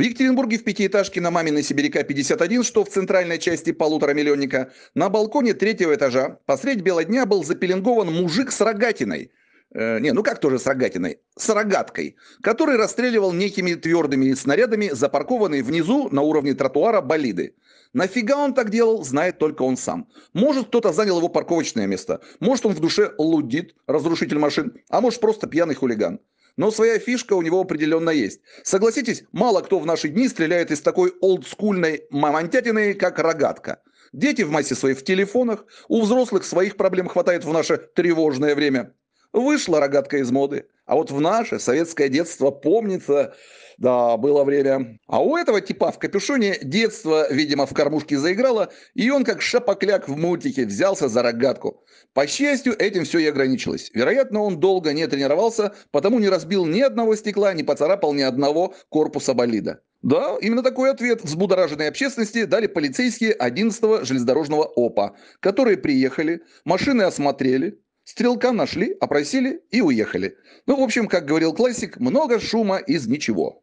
В Екатеринбурге в пятиэтажке на Маминой Сибиряка 51, что в центральной части полутора миллионника, на балконе третьего этажа посредь бела дня был запеленгован мужик с рогатиной. Э, не, ну как тоже с рогатиной? С рогаткой, который расстреливал некими твердыми снарядами запаркованные внизу на уровне тротуара болиды. Нафига он так делал, знает только он сам. Может, кто-то занял его парковочное место. Может, он в душе лудит, разрушитель машин. А может, просто пьяный хулиган. Но своя фишка у него определенно есть. Согласитесь, мало кто в наши дни стреляет из такой олдскульной мамонтятины, как рогатка. Дети в массе своих в телефонах, у взрослых своих проблем хватает в наше тревожное время. Вышла рогатка из моды. А вот в наше советское детство помнится, да, было время. А у этого типа в капюшоне детство, видимо, в кормушке заиграло, и он как шапокляк в мультике взялся за рогатку. По счастью, этим все и ограничилось. Вероятно, он долго не тренировался, потому не разбил ни одного стекла, не поцарапал ни одного корпуса болида. Да, именно такой ответ взбудораженной общественности дали полицейские 11-го железнодорожного ОПА, которые приехали, машины осмотрели, Стрелка нашли, опросили и уехали. Ну, в общем, как говорил классик, много шума из ничего.